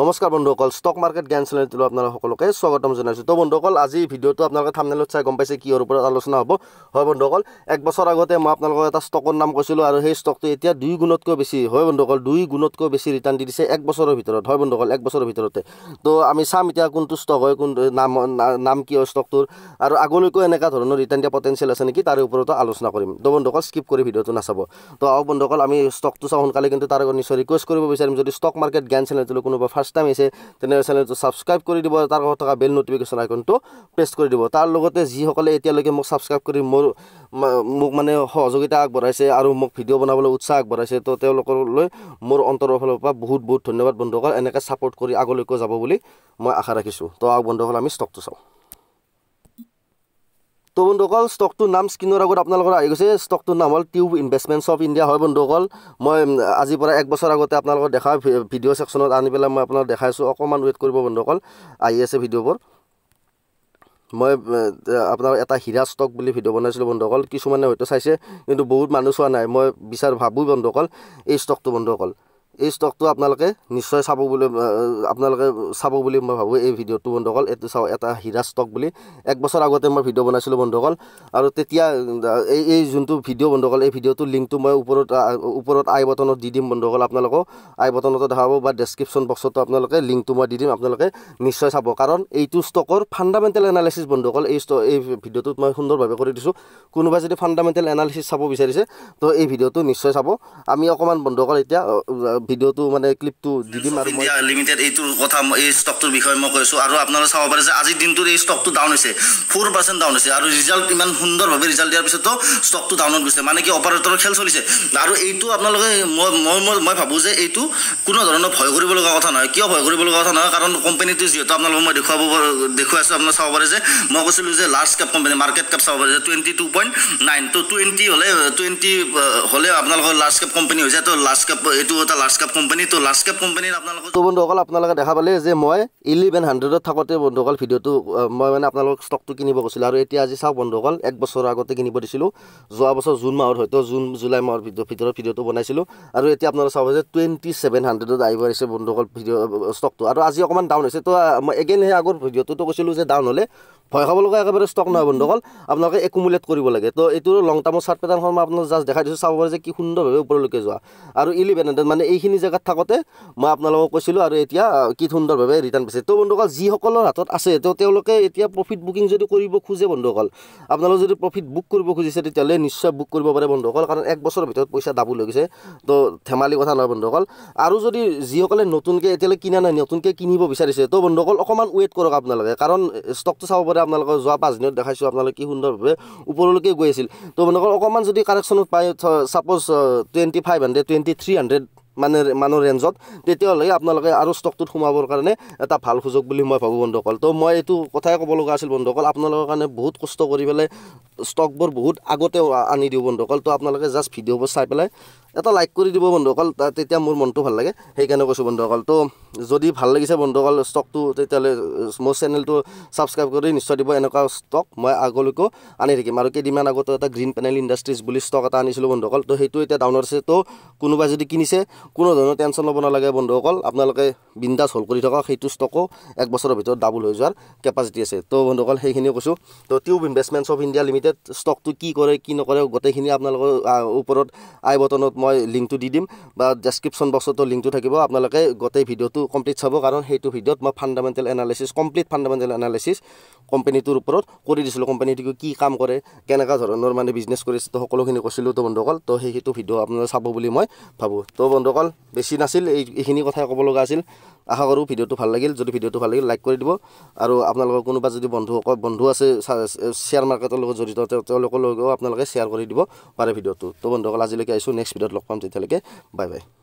নমস্কাৰ বন্ধুসকল stock market জ্ঞান চেনেলটো আপোনালোক সকলোকে স্বাগতম জনাইছোঁ ত' বন্ধুসকল আজি ভিডিঅ'টো আপোনালোকে থামনেলত চাই গম পাইছে কিহৰ ওপৰত আলোচনা হ'ব হয় বন্ধুসকল এক বছৰ আগতে মই আপোনালোকৰ এটা ষ্টকৰ নাম কৈছিলোঁ আৰু সেই ষ্টকটো এতিয়া দুই গুণতকৈ বেছি হয় বন্ধুসকল দুই গুণতকৈ বেছি ৰিটাৰ্ণ দি দিছে এক বছৰৰ ভিতৰত হয় বন্ধুসকল এক বছৰৰ ভিতৰতে তো আমি চাম এতিয়া কোনটো ষ্টক হয় কোন নাম নাম কি হয় ষ্টকটোৰ আৰু আগলৈকো এনেকুৱা ধৰণৰ ৰিটাৰ্ণ দিয়া পটেঞ্চিয়েল আছে নেকি তাৰ ওপৰতো আলোচনা কৰিম ত' বন্ধুসকল স্কিপ কৰি ভিডিঅ'টো নাচাব তো আৰু বন্ধুসকল আমি ষ্টকটো চাওঁ সোনকালে কিন্তু তাৰ নিশ্চয় ৰিকুৱেষ্ট কৰিব বিচাৰিম যদি ষ্টক মাৰ্কেট জ্ঞান চেনেলটোলৈ কোনোবা ফাৰ্ষ্ট টাইম আহিছে তেনেহ'লে চেনেলটো ছাবস্ক্ৰাইব কৰি দিব তাৰ লগত থকা বেল নটিফিকেশ্যন আইকনটো প্ৰেছ কৰি দিব তাৰ লগতে যিসকলে এতিয়ালৈকে মোক ছাবস্ক্ৰাইব কৰি মোৰ মোক মানে সহযোগিতা আগবঢ়াইছে আৰু মোক ভিডিঅ' বনাবলৈ উৎসাহ আগবঢ়াইছে তো তেওঁলোকলৈ মোৰ অন্তৰৰ ফালৰ পৰা বহুত বহুত ধন্যবাদ বন্ধুসকল এনেকৈ ছাপৰ্ট কৰি আগলৈকে যাব বুলি মই আশা ৰাখিছোঁ তো বন্ধুসকল আমি ষ্টকটো চাওঁ তো বন্ধুসকল ষ্টকটোৰ নাম স্ক্ৰীণৰ আগত আপোনালোকৰ আহি গৈছে ষ্টকটোৰ নাম হ'ল টিউব ইনভেষ্টমেণ্টছ অফ ইণ্ডিয়া হয় বন্ধুসকল মই আজিৰ পৰা এক বছৰ আগতে আপোনালোকক দেখা ভিডিঅ' ছেকশ্যনত আনি পেলাই মই আপোনাক আছোঁ অকণমান ৱেইট কৰিব বন্ধুসকল আহি আছে ভিডিঅ'বোৰ মই আপোনাৰ এটা হীৰা ষ্টক বুলি ভিডিঅ' বনাইছিলোঁ বন্ধুসকল কিছুমানে হয়তো চাইছে কিন্তু বহুত মানুহ চোৱা নাই মই বিচাৰ ভাবোঁ বন্ধুসকল এই ষ্টকটো বন্ধু অকল এই ষ্টকটো আপোনালোকে নিশ্চয় চাব বুলি আপোনালোকে চাব বুলি মই ভাবোঁ এই ভিডিঅ'টো বন্ধুসকল এইটো চাওক এটা হীৰা ষ্টক বুলি এক বছৰ আগতে মই ভিডিঅ' বনাইছিলোঁ বন্ধুসকল আৰু তেতিয়া এই এই যোনটো ভিডিঅ' বন্ধুসকল এই ভিডিঅ'টোৰ লিংকটো মই ওপৰত ওপৰত আই বটনত দি দিম বন্ধুসকল আপোনালোকক আই বটনতো দেখাব বা ডেছক্ৰিপশ্যন বক্সতো আপোনালোকে লিংকটো মই দি দিম আপোনালোকে নিশ্চয় চাব কাৰণ এইটো ষ্টকৰ ফাণ্ডামেণ্টেল এনালিচিছ বন্ধুসকল এই ষ্ট এই ভিডিঅ'টোত মই সুন্দৰভাৱে কৰি দিছোঁ কোনোবা যদি ফাণ্ডামেণ্টেল এনালিচিছ চাব বিচাৰিছে তো এই ভিডিঅ'টো নিশ্চয় চাব আমি অকণমান বন্ধুসকল এতিয়া ভিডিঅ'টো মানে ক্লিপটো দি দিম আৰু মই লিমিটেড এইটো কথা এই ষ্টকটোৰ বিষয়ে মই কৈছোঁ আৰু আপোনালোকে চাব পাৰে যে আজিৰ দিনটোৰ এই ষ্টকটো ডাউন হৈছে ফ'ৰ ডাউন হৈছে আৰু ৰিজাল্ট ইমান সুন্দৰভাৱে ৰিজাল্ট দিয়াৰ পিছতো ষ্টকটো ডাউনত গৈছে মানে কি অপাৰেটৰৰ খেল চলিছে আৰু এইটো আপোনালোকে মই মই মই ভাবোঁ যে এইটো কোনো ধৰণৰ ভয় কৰিবলগা কথা নহয় কিয় ভয় কৰিবলগা কথা নহয় কাৰণ কোম্পানীটো যিহেতু আপোনালোকক মই দেখুৱাব দেখুৱাই আছোঁ আপোনাৰ চাব পাৰে যে মই কৈছিলো যে large cap company market cap চাব পাৰে যে টুৱেণ্টি টু পইণ্ট নাইন ত' টুৱেণ্টি হ'লে টুৱেণ্টি হ'লে আপোনালোকৰ লাৰ্জ কেপ কোম্পানী হৈ যায় ত' লাৰ্জ কেপ এইটো এটা লাস্কাপ কোম্পানি তো লাস্কাপ কোম্পানির আপনাদের তো বন্ধুসকল আপোনালোকে দেখা পালে যে মই 1100 ত থাকতে বন্ধুসকল ভিডিওটো মই মানে আপনাদের স্টকটো কিনিব গছিল আৰু এতিয়া আজি সাও বন্ধুসকল এক বছৰ আগতে কিনিব দিছিল যোৱা বছৰ জুন মাহৰ হয়তো জুন জুলাই মাহৰ ভিতৰ ভিডিওটো বনাইছিল আৰু এতিয়া আপনাৰা সাও যে 2700 ত আইব আছে বন্ধুসকল ভিডিও স্টকটো আৰু আজি অকমান ডাউন হৈছে তো মই এগেইন হে আগৰ ভিডিওটো তো কৈছিলোঁ যে ডাউন হলে ভয় খাব লগা একেবাৰে ষ্টক নহয় বন্ধুসকল আপোনালোকে একুমুলেট কৰিব লাগে তো এইটো লং টাৰ্মৰ চাৰ্ট পেটাৰ্ণখন মই আপোনালোকক জাষ্ট দেখাই দিছোঁ চাব পাৰে যে কি সুন্দৰভাৱে ওপৰলৈকে যোৱা আৰু ইলেভেন হাণ্ড্ৰেড মানে এই সেইখিনি জেগাত থাকোঁতে মই আপোনালোকক কৈছিলোঁ আৰু এতিয়া কি সুন্দৰভাৱে ৰিটাৰ্ণ পাইছে ত' বন্ধুসকল যিসকলৰ হাতত আছে তো তেওঁলোকে এতিয়া প্ৰফিট বুকিং যদি কৰিব খোজে বন্ধুসকল আপোনালোক যদি প্ৰফিট বুক কৰিব খুজিছে তেতিয়াহ'লে নিশ্চয় বুক কৰিব পাৰে বন্ধুসকল কাৰণ এক বছৰৰ ভিতৰত পইচা ডাবল হৈ গৈছে তো ধেমালি কথা নহয় বন্ধুসকল আৰু যদি যিসকলে নতুনকৈ এতিয়ালৈ কিনা নাই নতুনকৈ কিনিব বিচাৰিছে তো বন্ধুসকল অকণমান ৱেইট কৰক আপোনালোকে কাৰণ ষ্টকটো চাব পাৰে আপোনালোকে যোৱা পাঁচ দিনত দেখাইছোঁ আপোনালোকে কি সুন্দৰভাৱে ওপৰলৈকে গৈ আছিল তো বন্ধুসকল অকণমান যদি কাৰেকশ্যনত পায় suppose twenty five hundred twenty three hundred মানে মানুহ ৰেঞ্জত তেতিয়াহ'লে আপোনালোকে আৰু ষ্টকটোত সোমাবৰ কাৰণে এটা ভাল সুযোগ বুলি মই ভাবোঁ বন্ধুসকল তো মই এইটো কথাই ক'ব লগা আছিল বন্ধুসকল আপোনালোকৰ কাৰণে বহুত কষ্ট কৰি পেলাই ষ্টকবোৰ বহুত আগতেও আনি দিওঁ বন্ধুসকল তো আপোনালোকে জাষ্ট ভিডিঅ'বোৰ চাই পেলাই এটা লাইক কৰি দিব বন্ধুসকল তেতিয়া মোৰ মনটো ভাল লাগে সেইকাৰণে কৈছোঁ বন্ধুসকল তো যদি ভাল লাগিছে বন্ধুসকল ষ্টকটো তেতিয়াহ'লে মোৰ চেনেলটো ছাবস্ক্ৰাইব কৰি নিশ্চয় দিব এনেকুৱা ষ্টক মই আগলৈকেও আনি থাকিম আৰু কেইদিনমান আগতে এটা গ্ৰীণ পেনেল ইণ্ডাষ্ট্ৰিজ বুলি ষ্টক এটা আনিছিলোঁ বন্ধুসকল তো সেইটো এতিয়া ডাউনত আছে তো কোনোবাই যদি কিনিছে কোনো ধৰণৰ টেনশ্যন ল'ব নালাগে বন্ধুসকল আপোনালোকে বিন্দাচ হ'ল কৰি থকা সেইটো ষ্টকো এক বছৰৰ ভিতৰত ডাবল হৈ যোৱাৰ কেপাচিটি আছে তো বন্ধুসকল সেইখিনিও কৈছোঁ তো tube investments of India limited ষ্টকটো কি কৰে কি নকৰে গোটেইখিনি আপোনালোকৰ ওপৰত আই বটনত মই লিংকটো দি দিম বা ডেছক্ৰিপশ্যন বক্সতো লিংকটো থাকিব আপোনালোকে গোটেই ভিডিঅ'টো কমপ্লিট চাব কাৰণ সেইটো ভিডিঅ'ত মই fundamental analysis complete fundamental analysis কোম্পানীটোৰ ওপৰত কৰি দিছিলোঁ কোম্পানীটো কি কাম কৰে কেনেকুৱা ধৰণৰ মানে বিজনেছ কৰিছে তো সকলোখিনি কৈছিলোঁ তো বন্ধুসকল তো সেইটো ভিডিঅ' আপোনালোকে চাব বুলি মই ভাবোঁ তো বন্ধুসকল বেছি নাছিল এই এইখিনি কথাই ক'ব লগা আছিল আশা কৰোঁ ভিডিঅ'টো ভাল লাগিল যদি ভিডিঅ'টো ভাল লাগিল লাইক কৰি দিব আৰু আপোনালোকৰ কোনোবা যদি বন্ধু বন্ধু আছে শ্বেয়াৰ মাৰ্কেটৰ লগত জড়িত তেওঁলোকৰ লগতো আপোনালোকে শ্বেয়াৰ কৰি দিব পাৰে ভিডিঅ'টো তো বন্ধুসকল আজিলৈকে আহিছোঁ নেক্সট ভিডিঅ'ত লগ পাম তেতিয়ালৈকে বাই বাই